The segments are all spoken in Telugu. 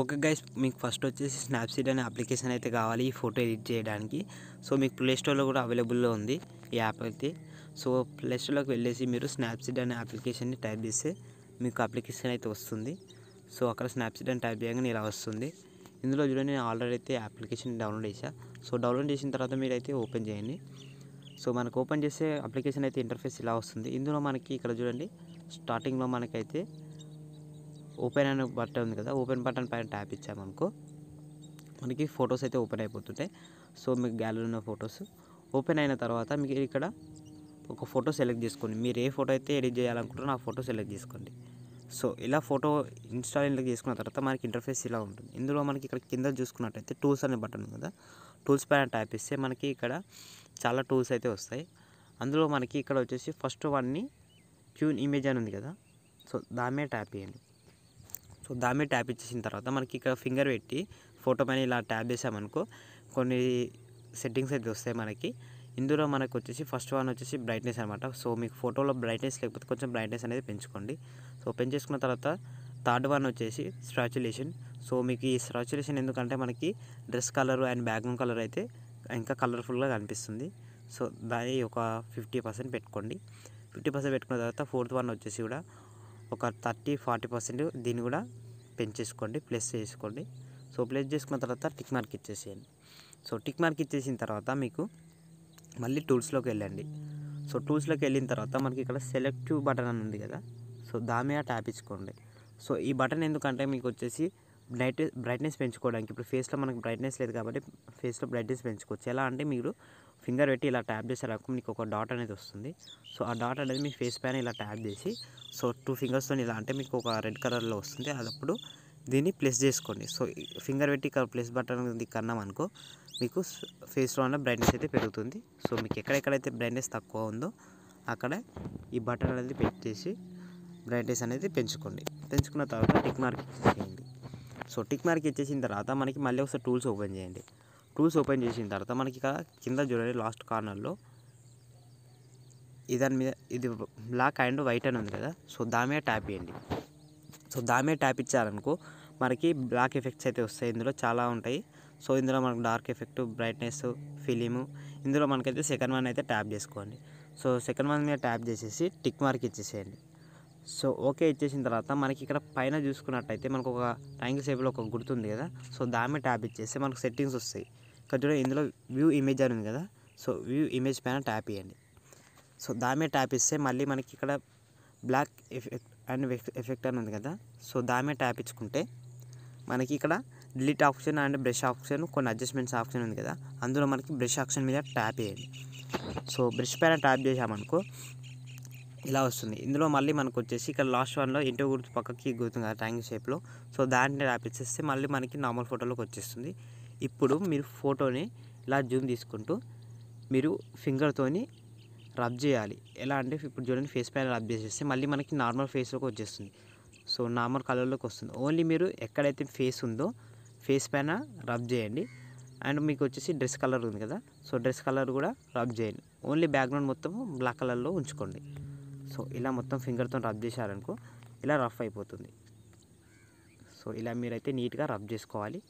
ఓకే గైస్ మీకు ఫస్ట్ వచ్చేసి స్నాప్సీడ్ అనే అప్లికేషన్ అయితే కావాలి ఈ ఫోటో ఎడిట్ చేయడానికి సో మీకు ప్లేస్టోర్లో కూడా అవైలబుల్లో ఉంది ఈ యాప్ అయితే సో ప్లేస్టోర్లోకి వెళ్ళేసి మీరు స్నాప్సీడ్ అనే అప్లికేషన్ని టైప్ చేస్తే మీకు అప్లికేషన్ అయితే వస్తుంది సో అక్కడ స్నాప్సీడ్ అని టైప్ చేయగానే ఇలా వస్తుంది ఇందులో చూడండి నేను ఆల్రెడీ అయితే అప్లికేషన్ డౌన్లోడ్ చేశా సో డౌన్లోడ్ చేసిన తర్వాత మీరు అయితే ఓపెన్ చేయండి సో మనకు ఓపెన్ చేసే అప్లికేషన్ అయితే ఇంటర్ఫేస్ ఇలా వస్తుంది ఇందులో మనకి ఇక్కడ చూడండి స్టార్టింగ్లో మనకైతే ఓపెన్ అనే బటన్ ఉంది కదా ఓపెన్ బటన్ పైన ట్యాప్ ఇచ్చామనుకో మనకి ఫొటోస్ అయితే ఓపెన్ అయిపోతుంటాయి సో మీకు గ్యాలరీ ఉన్న ఫొటోస్ ఓపెన్ అయిన తర్వాత మీకు ఇక్కడ ఒక ఫోటో సెలెక్ట్ చేసుకోండి మీరు ఏ ఫోటో అయితే ఎడిట్ చేయాలనుకుంటున్నారో ఆ ఫోటో సెలెక్ట్ చేసుకోండి సో ఇలా ఫోటో ఇన్స్టాల్ ఇంట్లో చేసుకున్న తర్వాత మనకి ఇంటర్ఫేస్ ఇలా ఉంటుంది ఇందులో మనకి ఇక్కడ కింద చూసుకున్నట్టయితే టూల్స్ అనే బటన్ కదా టూల్స్ పైన ట్యాప్ ఇస్తే మనకి ఇక్కడ చాలా టూల్స్ అయితే వస్తాయి అందులో మనకి ఇక్కడ వచ్చేసి ఫస్ట్ వన్ని ట్యూన్ ఇమేజ్ అని ఉంది కదా సో దామే ట్యాప్ చేయండి సో దాని ట్యాప్ ఇచ్చేసిన తర్వాత మనకి ఇక్కడ ఫింగర్ పెట్టి ఫోటో పైన ఇలా ట్యాప్ చేసామనుకో కొన్ని సెట్టింగ్స్ అయితే వస్తాయి మనకి ఇందులో మనకు వచ్చేసి ఫస్ట్ వన్ వచ్చేసి బ్రైట్నెస్ అనమాట సో మీకు ఫోటోలో బ్రైట్నెస్ లేకపోతే కొంచెం బ్రైట్నెస్ అనేది పెంచుకోండి సో పెంచేసుకున్న తర్వాత థర్డ్ వన్ వచ్చేసి స్ట్రాచులేషన్ సో మీకు ఈ స్ట్రాచులేషన్ ఎందుకంటే మనకి dress colour and background colour అయితే ఇంకా కలర్ఫుల్గా కనిపిస్తుంది సో దాని ఒక ఫిఫ్టీ పర్సెంట్ పెట్టుకోండి ఫిఫ్టీ పర్సెంట్ పెట్టుకున్న తర్వాత ఫోర్త్ వన్ వచ్చేసి కూడా ఒక థర్టీ ఫార్టీ పర్సెంట్ దీన్ని కూడా పెంచేసుకోండి ప్లస్ చేసుకోండి సో ప్లస్ చేసుకున్న తర్వాత టిక్ మార్క్ ఇచ్చేసేయండి సో టిక్ మార్క్ ఇచ్చేసిన తర్వాత మీకు మళ్ళీ టూల్స్లోకి వెళ్ళండి సో టూల్స్లోకి వెళ్ళిన తర్వాత మనకి ఇక్కడ సెలెక్టివ్ బటన్ అని ఉంది కదా సో దాని ట్యాప్ ఇచ్చుకోండి సో ఈ బటన్ ఎందుకంటే మీకు వచ్చేసి బ్రైట్ బ్రైట్నెస్ పెంచుకోవడానికి ఇప్పుడు ఫేస్లో మనకు బ్రైట్నెస్ లేదు కాబట్టి ఫేస్లో బ్రైట్నెస్ పెంచుకోవచ్చు ఎలా అంటే మీరు ఫింగర్ పెట్టి ఇలా ట్యాప్ చేసారు మీకు ఒక డాట్ అనేది వస్తుంది సో ఆ డాట్ అనేది మీ ఫేస్ పైన ఇలా ట్యాప్ చేసి సో టూ ఫింగర్స్తో ఇలా అంటే మీకు ఒక రెడ్ కలర్లో వస్తుంది అదప్పుడు దీన్ని ప్లస్ చేసుకోండి సో ఫింగర్ పెట్టి ప్లస్ బటన్ కన్నాం అనుకో మీకు ఫేస్లో ఉన్న బ్రైట్నెస్ అయితే పెరుగుతుంది సో మీకు ఎక్కడెక్కడైతే బ్రైట్నెస్ తక్కువ ఉందో అక్కడ ఈ బటన్ అనేది పెట్టేసి బ్రైట్నెస్ అనేది పెంచుకోండి పెంచుకున్న తర్వాత టిక్ మార్కింగ్ చేయండి సో టిక్ మార్క్ ఇచ్చేసిన తర్వాత మనకి మళ్ళీ ఒకసారి టూల్స్ ఓపెన్ చేయండి టూల్స్ ఓపెన్ చేసిన తర్వాత మనకి ఇక్కడ కింద చూడండి లాస్ట్ కార్నర్లో దాని మీద ఇది బ్లాక్ అండ్ వైట్ అని ఉంది కదా సో దామే ట్యాప్ చేయండి సో దాని ట్యాప్ ఇచ్చారనుకో మనకి బ్లాక్ ఎఫెక్ట్స్ అయితే వస్తాయి ఇందులో చాలా ఉంటాయి సో ఇందులో మనకు డార్క్ ఎఫెక్ట్ బ్రైట్నెస్ ఫిలిము ఇందులో మనకైతే సెకండ్ వన్ అయితే ట్యాప్ చేసుకోండి సో సెకండ్ వన్ మీద ట్యాప్ చేసేసి టిక్ మార్క్ ఇచ్చేసేయండి సో ఓకే ఇచ్చేసిన తర్వాత మనకి ఇక్కడ పైన చూసుకున్నట్టయితే మనకు ఒక ట్యాంగిల్ షేప్లో ఒక గుర్తుంది కదా సో దాని ట్యాప్ ఇచ్చేస్తే మనకు సెట్టింగ్స్ వస్తాయి ఇక్కడ ఇందులో వ్యూ ఇమేజ్ అని ఉంది కదా సో వ్యూ ఇమేజ్ పైన ట్యాప్ ఇవ్వండి సో దామే ట్యాప్ ఇస్తే మళ్ళీ మనకి ఇక్కడ బ్లాక్ ఎఫెక్ట్ అండ్ ఎఫెక్ట్ అని ఉంది కదా సో దామే ట్యాప్ ఇచ్చుకుంటే మనకి ఇక్కడ delete option and brush option కొన్ని అడ్జస్ట్మెంట్స్ ఆప్షన్ ఉంది కదా అందులో మనకి బ్రష్ ఆప్షన్ మీద ట్యాప్ వేయండి సో బ్రష్ పైన ట్యాప్ చేసామనుకో ఇలా వస్తుంది ఇందులో మళ్ళీ మనకు వచ్చేసి ఇక్కడ లాస్ట్ వన్లో ఇంటో గుర్తు పక్కకి గుర్తుంది కదా ట్యాంగిల్ షేప్లో సో దాన్ని ట్యాప్ ఇచ్చేస్తే మళ్ళీ మనకి నార్మల్ ఫోటోలోకి వచ్చేస్తుంది ఇప్పుడు మీరు ఫోటోని ఇలా జూమ్ తీసుకుంటూ మీరు ఫింగర్తోని రబ్ చేయాలి ఎలా అంటే ఇప్పుడు చూడండి ఫేస్ పైన రబ్ చేసేస్తే మళ్ళీ మనకి నార్మల్ ఫేస్లోకి వచ్చేస్తుంది సో నార్మల్ కలర్లోకి వస్తుంది ఓన్లీ మీరు ఎక్కడైతే ఫేస్ ఉందో ఫేస్ పైన రబ్ చేయండి అండ్ మీకు వచ్చేసి డ్రెస్ కలర్ ఉంది కదా సో డ్రెస్ కలర్ కూడా రబ్ చేయండి ఓన్లీ బ్యాక్గ్రౌండ్ మొత్తం బ్లాక్ కలర్లో ఉంచుకోండి సో ఇలా మొత్తం ఫింగర్తో రబ్ చేశారనుకో ఇలా రఫ్ అయిపోతుంది సో ఇలా మీరైతే నీట్గా రబ్ చేసుకోవాలి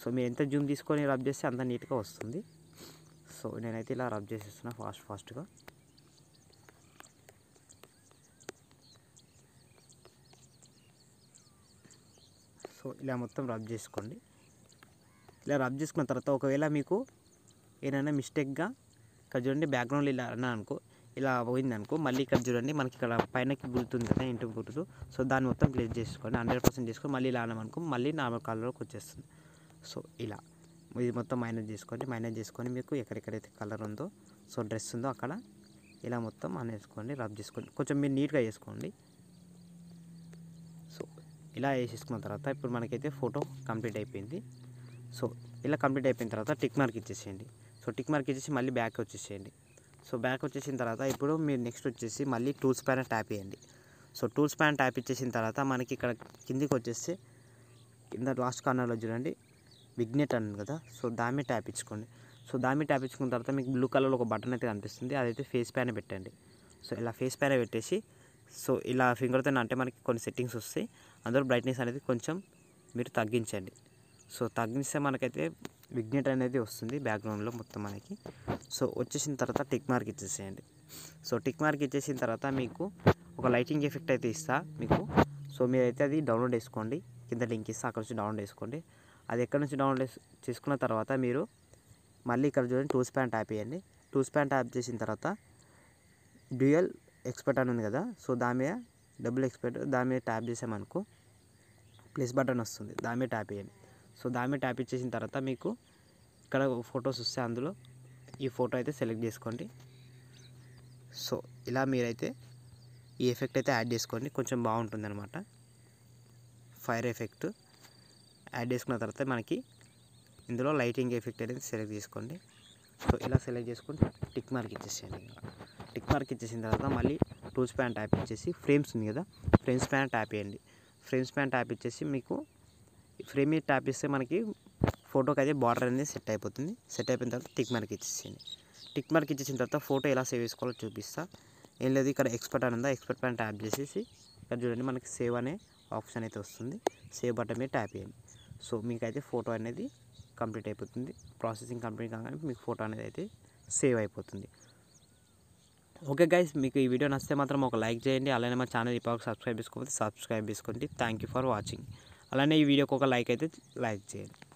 సో మీరు ఎంత జూమ్ తీసుకొని రబ్ చేస్తే అంత నీట్గా వస్తుంది సో నేనైతే ఇలా రబ్ చేసేస్తున్నా ఫాస్ట్ ఫాస్ట్గా సో ఇలా మొత్తం రబ్ చేసుకోండి ఇలా రబ్ చేసుకున్న తర్వాత ఒకవేళ మీకు ఏదైనా మిస్టేక్గా ఇక్కడ చూడండి బ్యాక్గ్రౌండ్లో ఇలా అన్నా అనుకో ఇలా పోయింది అనుకో మళ్ళీ ఇక్కడ చూడండి మనకి ఇక్కడ పైనకి గుర్తుంది కదా ఇంటి గుర్తు సో దాన్ని మొత్తం క్లియర్ చేసుకోండి హండ్రెడ్ పర్సెంట్ చేసుకొని మళ్ళీ ఇలా అనమనుకో మళ్ళీ నార్మల్ కలర్లోకి వచ్చేస్తుంది సో ఇలా ఇది మొత్తం మైనస్ చేసుకోండి మైనస్ చేసుకొని మీకు ఎక్కడెక్కడైతే కలర్ ఉందో సో డ్రెస్ ఉందో అక్కడ ఇలా మొత్తం అనేసుకోండి రబ్ చేసుకోండి కొంచెం మీరు నీట్గా చేసుకోండి సో ఇలా వేసేసుకున్న తర్వాత ఇప్పుడు మనకైతే ఫోటో కంప్లీట్ అయిపోయింది సో ఇలా కంప్లీట్ అయిపోయిన తర్వాత టిక్ మార్క్ ఇచ్చేసేయండి సో టిక్ మార్క్ ఇచ్చేసి మళ్ళీ బ్యాక్ వచ్చేసేయండి సో బ్యాక్ వచ్చేసిన తర్వాత ఇప్పుడు మీరు నెక్స్ట్ వచ్చేసి మళ్ళీ టూల్స్ పైన ట్యాప్ చేయండి సో టూల్స్ పైన ట్యాప్ ఇచ్చేసిన తర్వాత మనకి ఇక్కడ కిందికి వచ్చేస్తే కింద లాస్ట్ కార్నర్లో చూడండి విగ్నెట్ అన్నది కదా సో దామి ట్యాప్ ఇచ్చుకోండి సో దామి ట్యాప్ ఇచ్చుకున్న తర్వాత మీకు బ్లూ కలర్లో ఒక బటన్ అయితే కనిపిస్తుంది అదైతే ఫేస్ పైన పెట్టండి సో ఇలా ఫేస్ పైన పెట్టేసి సో ఇలా ఫింగర్తో అంటే మనకి కొన్ని సెట్టింగ్స్ వస్తాయి అందులో బ్రైట్నెస్ అనేది కొంచెం మీరు తగ్గించండి సో తగ్గిస్తే మనకైతే విగ్నెట్ అనేది వస్తుంది బ్యాక్గ్రౌండ్లో మొత్తం మనకి సో వచ్చేసిన తర్వాత టిక్ మార్క్ ఇచ్చేసేయండి సో టిక్ మార్క్ ఇచ్చేసిన తర్వాత మీకు ఒక లైటింగ్ ఎఫెక్ట్ అయితే ఇస్తా మీకు సో మీరైతే అది డౌన్లోడ్ చేసుకోండి కింద లింక్ ఇస్తా అక్కడ నుంచి డౌన్లోడ్ చేసుకోండి అది ఎక్కడ నుంచి డౌన్లోడ్ చేసుకున్న తర్వాత మీరు మళ్ళీ ఇక్కడ చూడండి టూస్ ప్యాంట్ యాప్ చేయండి టూస్ ప్యాంట్ యాప్ చేసిన తర్వాత డ్యూయల్ ఎక్స్పర్ట్ అని ఉంది కదా సో దాని మీద డబుల్ ఎక్స్పర్ట్ దాని మీద ట్యాప్ చేసామనుకో ప్లస్ బటన్ వస్తుంది దాని మీద ట్యాప్ చేయండి సో దాని మీద ట్యాప్ ఇచ్చేసిన తర్వాత మీకు ఇక్కడ ఫొటోస్ వస్తే అందులో ఈ ఫోటో అయితే సెలెక్ట్ చేసుకోండి సో ఇలా మీరైతే ఈ ఎఫెక్ట్ అయితే యాడ్ చేసుకోండి కొంచెం బాగుంటుంది అనమాట ఫైర్ ఎఫెక్ట్ యాడ్ చేసుకున్న తర్వాత మనకి ఇందులో లైటింగ్ ఎఫెక్ట్ అనేది సెలెక్ట్ చేసుకోండి సో ఇలా సెలెక్ట్ చేసుకొని టిక్ మార్క్ ఇచ్చేసేయండి టిక్ మార్క్ ఇచ్చేసిన తర్వాత మళ్ళీ టూల్స్ ప్యాన్ ట్యాప్ ఇచ్చేసి ఫ్రేమ్స్ ఉంది కదా ఫ్రేమ్స్ ప్యాన్ ట్యాప్ చేయండి ఫ్రేమ్స్ ప్యాన్ ట్యాప్ ఇచ్చేసి మీకు ఫ్రేమ్ మీద ట్యాప్ ఇస్తే మనకి ఫోటోకి అయితే బార్డర్ అనేది సెట్ అయిపోతుంది సెట్ అయిపోయిన తర్వాత టిక్ మార్క్ ఇచ్చేసింది టిక్ మార్క్ ఇచ్చేసిన తర్వాత ఫోటో ఎలా సేవ్ చేసుకోవాలో చూపిస్తా ఏం లేదు ఇక్కడ ఎక్స్పర్ట్ అని ఉందా ఎక్స్పర్ట్ పైన ట్యాప్ చేసేసి ఇక్కడ చూడండి మనకి సేవ్ అనే ఆప్షన్ అయితే వస్తుంది సేవ్ బటన్ మీద ట్యాప్ చేయండి సో మీకైతే ఫోటో అనేది కంప్లీట్ అయిపోతుంది ప్రాసెసింగ్ కంప్లీట్ కాగానే మీకు ఫోటో అనేది అయితే సేవ్ అయిపోతుంది ఓకే గైస్ మీకు ఈ వీడియో నచ్చితే మాత్రం ఒక లైక్ చేయండి అలానే మా ఛానల్ ఇప్పటికి సబ్స్క్రైబ్ చేసుకోండి సబ్స్క్రైబ్ చేసుకోండి థ్యాంక్ ఫర్ వాచింగ్ అలానే ఈ వీడియోకి ఒక లైక్ అయితే లైక్ చేయండి